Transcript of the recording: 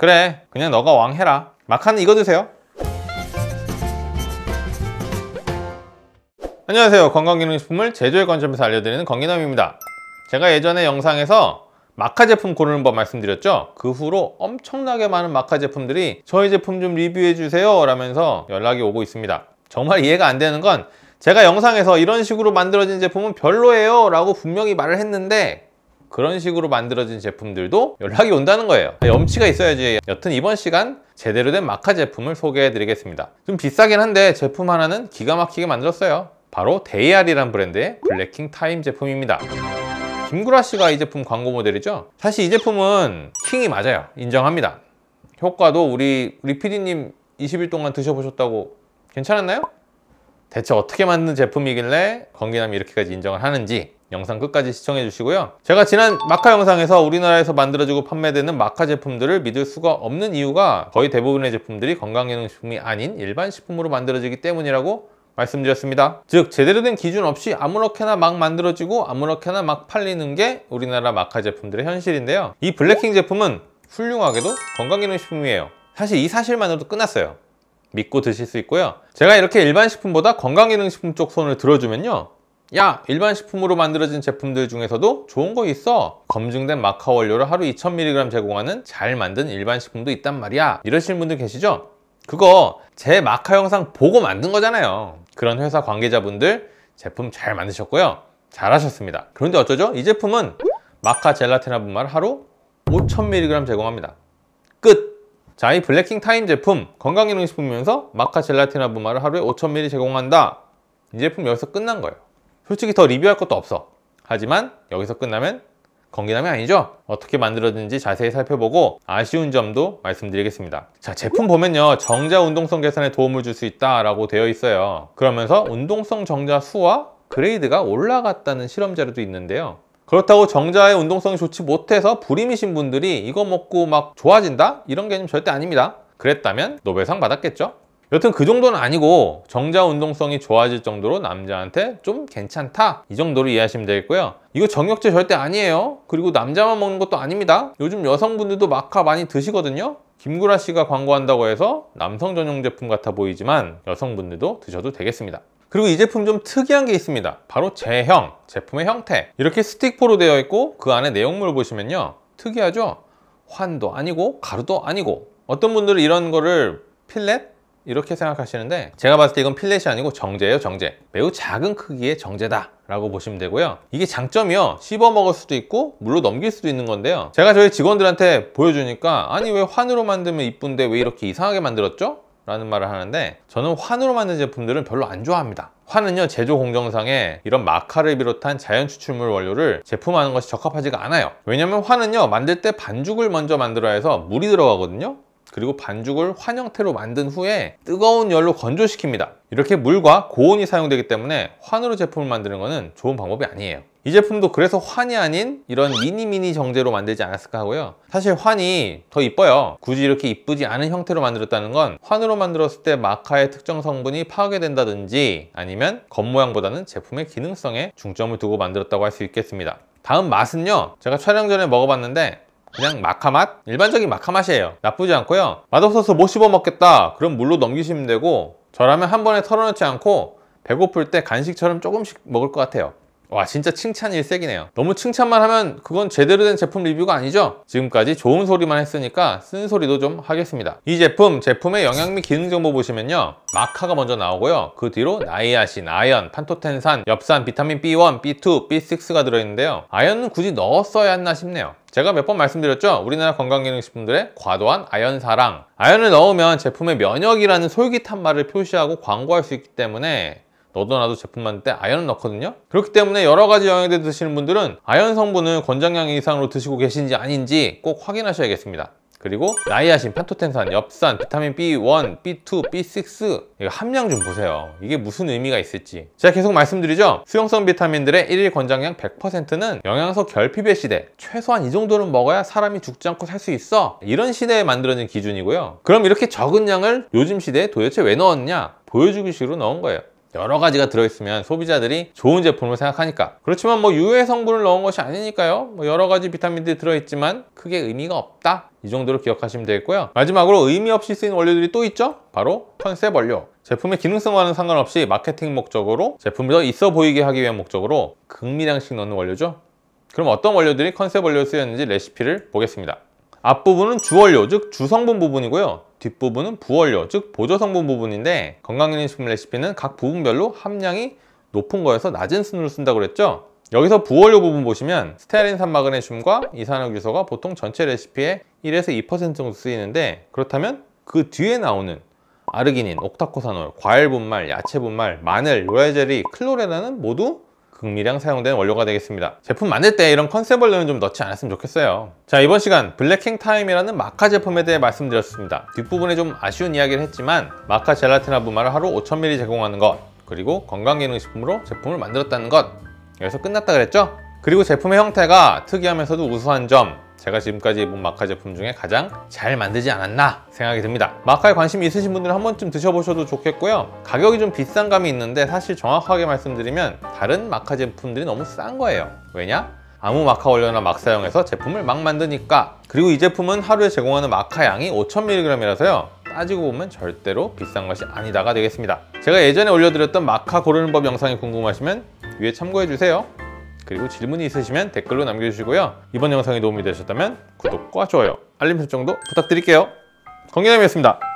그래 그냥 너가 왕 해라 마카는 이거 드세요 안녕하세요 건강기능식품을 제조의 관점에서 알려드리는 건기남입니다 제가 예전에 영상에서 마카 제품 고르는 법 말씀드렸죠 그 후로 엄청나게 많은 마카 제품들이 저희 제품 좀 리뷰해 주세요 라면서 연락이 오고 있습니다 정말 이해가 안 되는 건 제가 영상에서 이런 식으로 만들어진 제품은 별로예요 라고 분명히 말을 했는데 그런 식으로 만들어진 제품들도 연락이 온다는 거예요 네, 염치가 있어야지 여튼 이번 시간 제대로 된 마카 제품을 소개해 드리겠습니다 좀 비싸긴 한데 제품 하나는 기가 막히게 만들었어요 바로 데이알이란 브랜드의 블랙킹 타임 제품입니다 김구라 씨가 이 제품 광고 모델이죠 사실 이 제품은 킹이 맞아요 인정합니다 효과도 우리 우리 피디님 20일 동안 드셔보셨다고 괜찮았나요? 대체 어떻게 만든 제품이길래 건기남이 이렇게까지 인정을 하는지 영상 끝까지 시청해 주시고요 제가 지난 마카 영상에서 우리나라에서 만들어지고 판매되는 마카 제품들을 믿을 수가 없는 이유가 거의 대부분의 제품들이 건강기능식품이 아닌 일반 식품으로 만들어지기 때문이라고 말씀드렸습니다 즉 제대로 된 기준 없이 아무렇게나 막 만들어지고 아무렇게나 막 팔리는 게 우리나라 마카 제품들의 현실인데요 이 블랙킹 제품은 훌륭하게도 건강기능식품이에요 사실 이 사실만으로도 끝났어요 믿고 드실 수 있고요 제가 이렇게 일반 식품보다 건강기능식품 쪽 손을 들어주면요 야 일반 식품으로 만들어진 제품들 중에서도 좋은 거 있어 검증된 마카 원료를 하루 2000mg 제공하는 잘 만든 일반 식품도 있단 말이야 이러시 분들 계시죠? 그거 제 마카 영상 보고 만든 거잖아요 그런 회사 관계자분들 제품 잘 만드셨고요 잘하셨습니다 그런데 어쩌죠? 이 제품은 마카 젤라틴 분말 하루 5000mg 제공합니다 끝! 자, 이 블랙킹 타임 제품 건강기능식품이면서 마카 젤라틴 분말을 하루에 5000ml 제공한다 이 제품 여기서 끝난 거예요 솔직히 더 리뷰할 것도 없어 하지만 여기서 끝나면 건기남이 아니죠? 어떻게 만들어진지 자세히 살펴보고 아쉬운 점도 말씀드리겠습니다. 자, 제품 보면요. 정자 운동성 개선에 도움을 줄 수 있다라고 되어 있어요. 그러면서 운동성 정자 수와 그레이드가 올라갔다는 실험 자료도 있는데요. 그렇다고 정자의 운동성이 좋지 못해서 불임이신 분들이 이거 먹고 막 좋아진다? 이런 개념 절대 아닙니다. 그랬다면 노벨상 받았겠죠? 여튼 그 정도는 아니고 정자 운동성이 좋아질 정도로 남자한테 좀 괜찮다 이 정도로 이해하시면 되겠고요 이거 정력제 절대 아니에요 그리고 남자만 먹는 것도 아닙니다 요즘 여성분들도 마카 많이 드시거든요 김구라 씨가 광고한다고 해서 남성 전용 제품 같아 보이지만 여성분들도 드셔도 되겠습니다 그리고 이 제품 좀 특이한 게 있습니다 바로 제형, 제품의 형태 이렇게 스틱포로 되어 있고 그 안에 내용물을 보시면요 특이하죠? 환도 아니고 가루도 아니고 어떤 분들은 이런 거를 필렛? 이렇게 생각하시는데 제가 봤을 때 이건 필렛이 아니고 정제예요 정제 매우 작은 크기의 정제다 라고 보시면 되고요 이게 장점이요 씹어 먹을 수도 있고 물로 넘길 수도 있는 건데요 제가 저희 직원들한테 보여주니까 아니 왜 환으로 만들면 이쁜데 왜 이렇게 이상하게 만들었죠? 라는 말을 하는데 저는 환으로 만든 제품들은 별로 안 좋아합니다 환은요 제조 공정상에 이런 마카를 비롯한 자연 추출물 원료를 제품하는 것이 적합하지가 않아요 왜냐면 하 환은요 만들 때 반죽을 먼저 만들어야 해서 물이 들어가거든요 그리고 반죽을 환 형태로 만든 후에 뜨거운 열로 건조시킵니다 이렇게 물과 고온이 사용되기 때문에 환으로 제품을 만드는 것은 좋은 방법이 아니에요 이 제품도 그래서 환이 아닌 이런 미니미니 정제로 만들지 않았을까 하고요 사실 환이 더 이뻐요 굳이 이렇게 이쁘지 않은 형태로 만들었다는 건 환으로 만들었을 때 마카의 특정 성분이 파괴된다든지 아니면 겉모양보다는 제품의 기능성에 중점을 두고 만들었다고 할 수 있겠습니다 다음 맛은요 제가 촬영 전에 먹어봤는데 그냥 마카맛? 일반적인 마카맛이에요 나쁘지 않고요 맛없어서 못 씹어 먹겠다 그럼 물로 넘기시면 되고 저라면 한 번에 털어놓지 않고 배고플 때 간식처럼 조금씩 먹을 것 같아요 와 진짜 칭찬이 일색이네요 너무 칭찬만 하면 그건 제대로 된 제품 리뷰가 아니죠 지금까지 좋은 소리만 했으니까 쓴소리도 좀 하겠습니다 이 제품 제품의 영양 및 기능 정보 보시면요 마카가 먼저 나오고요 그 뒤로 나이아신, 아연, 판토텐산, 엽산, 비타민 B1, B2, B6가 들어있는데요 아연은 굳이 넣었어야 했나 싶네요 제가 몇 번 말씀드렸죠? 우리나라 건강기능식품들의 과도한 아연 사랑 아연을 넣으면 제품의 면역이라는 솔깃한 말을 표시하고 광고할 수 있기 때문에 너도 나도 제품 만들 때 아연을 넣거든요 그렇기 때문에 여러 가지 영양제 드시는 분들은 아연 성분을 권장량 이상으로 드시고 계신지 아닌지 꼭 확인하셔야겠습니다 그리고 나이아신, 판토텐산, 엽산, 비타민 B1, B2, B6 이거 함량 좀 보세요 이게 무슨 의미가 있을지 제가 계속 말씀드리죠 수용성 비타민들의 1일 권장량 100%는 영양소 결핍의 시대 최소한 이 정도는 먹어야 사람이 죽지 않고 살 수 있어 이런 시대에 만들어진 기준이고요 그럼 이렇게 적은 양을 요즘 시대에 도대체 왜 넣었냐 보여주기식으로 넣은 거예요 여러 가지가 들어있으면 소비자들이 좋은 제품을 생각하니까 그렇지만 뭐 유해 성분을 넣은 것이 아니니까요 뭐 여러 가지 비타민들이 들어있지만 크게 의미가 없다 이 정도로 기억하시면 되겠고요 마지막으로 의미 없이 쓰인 원료들이 또 있죠 바로 컨셉 원료 제품의 기능성과는 상관없이 마케팅 목적으로 제품이 더 있어 보이게 하기 위한 목적으로 극미량씩 넣는 원료죠 그럼 어떤 원료들이 컨셉 원료로 쓰였는지 레시피를 보겠습니다 앞부분은 주원료 즉 주성분 부분이고요 뒷부분은 부원료 즉 보조성분 부분인데 건강기능식품 레시피는 각 부분별로 함량이 높은 거에서 낮은 순으로 쓴다고 그랬죠 여기서 부원료 부분 보시면 스테아린산 마그네슘과 이산화규소가 보통 전체 레시피의 1에서 2% 정도 쓰이는데 그렇다면 그 뒤에 나오는 아르기닌, 옥타코산올 과일 분말, 야채 분말, 마늘, 로얄 젤리, 클로레라는 모두 극미량 사용된 원료가 되겠습니다. 제품 만들 때 이런 컨셉 원료는 좀 넣지 않았으면 좋겠어요. 자 이번 시간 블랙킹 타임이라는 마카 제품에 대해 말씀드렸습니다. 뒷부분에 좀 아쉬운 이야기를 했지만 마카 젤라틴화 분말을 하루 5000ml 제공하는 것 그리고 건강기능식품으로 제품을 만들었다는 것 여기서 끝났다 그랬죠? 그리고 제품의 형태가 특이하면서도 우수한 점 제가 지금까지 입은 마카 제품 중에 가장 잘 만들지 않았나 생각이 듭니다 마카에 관심이 있으신 분들은 한 번쯤 드셔보셔도 좋겠고요 가격이 좀 비싼 감이 있는데 사실 정확하게 말씀드리면 다른 마카 제품들이 너무 싼 거예요 왜냐? 아무 마카 원료나 막 사용해서 제품을 막 만드니까 그리고 이 제품은 하루에 제공하는 마카 양이 5000mg이라서요 따지고 보면 절대로 비싼 것이 아니다가 되겠습니다 제가 예전에 올려드렸던 마카 고르는 법 영상이 궁금하시면 위에 참고해주세요 그리고 질문이 있으시면 댓글로 남겨주시고요. 이번 영상이 도움이 되셨다면 구독과 좋아요, 알림 설정도 부탁드릴게요. 건강함이었습니다.